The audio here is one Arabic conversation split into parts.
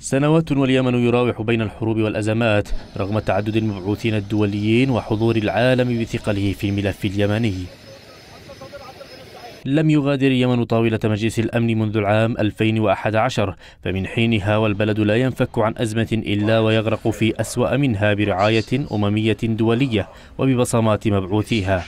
سنوات واليمن يراوح بين الحروب والأزمات رغم تعدد المبعوثين الدوليين وحضور العالم بثقله في الملف اليمني لم يغادر اليمن طاولة مجلس الأمن منذ العام 2011 فمن حينها والبلد لا ينفك عن أزمة إلا ويغرق في أسوأ منها برعاية أممية دولية وببصمات مبعوثيها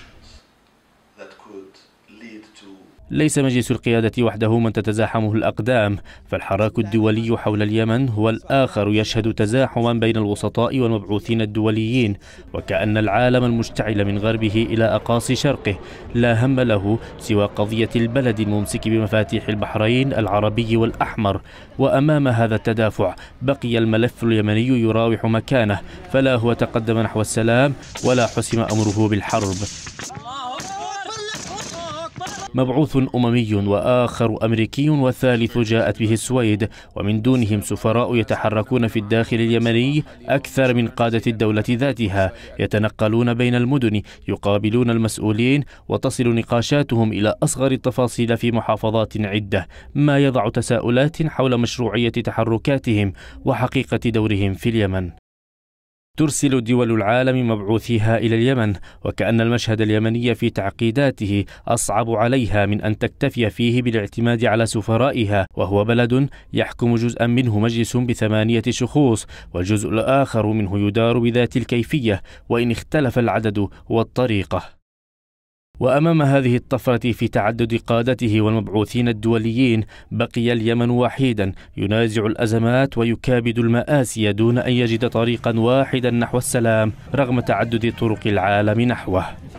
ليس مجلس القيادة وحده من تتزاحمه الأقدام فالحراك الدولي حول اليمن هو الآخر يشهد تزاحما بين الوسطاء والمبعوثين الدوليين وكأن العالم المشتعل من غربه إلى أقاصي شرقه لا هم له سوى قضية البلد الممسك بمفاتيح البحرين العربي والأحمر وأمام هذا التدافع بقي الملف اليمني يراوح مكانه فلا هو تقدم نحو السلام ولا حسم أمره بالحرب مبعوث أممي وآخر أمريكي والثالث جاءت به السويد ومن دونهم سفراء يتحركون في الداخل اليمني أكثر من قادة الدولة ذاتها يتنقلون بين المدن يقابلون المسؤولين وتصل نقاشاتهم إلى أصغر التفاصيل في محافظات عدة ما يضع تساؤلات حول مشروعية تحركاتهم وحقيقة دورهم في اليمن ترسل دول العالم مبعوثيها الى اليمن وكان المشهد اليمني في تعقيداته اصعب عليها من ان تكتفي فيه بالاعتماد على سفرائها وهو بلد يحكم جزءا منه مجلس بثمانيه شخوص والجزء الاخر منه يدار بذات الكيفيه وان اختلف العدد والطريقه وامام هذه الطفره في تعدد قادته والمبعوثين الدوليين بقي اليمن وحيدا ينازع الازمات ويكابد الماسي دون ان يجد طريقا واحدا نحو السلام رغم تعدد طرق العالم نحوه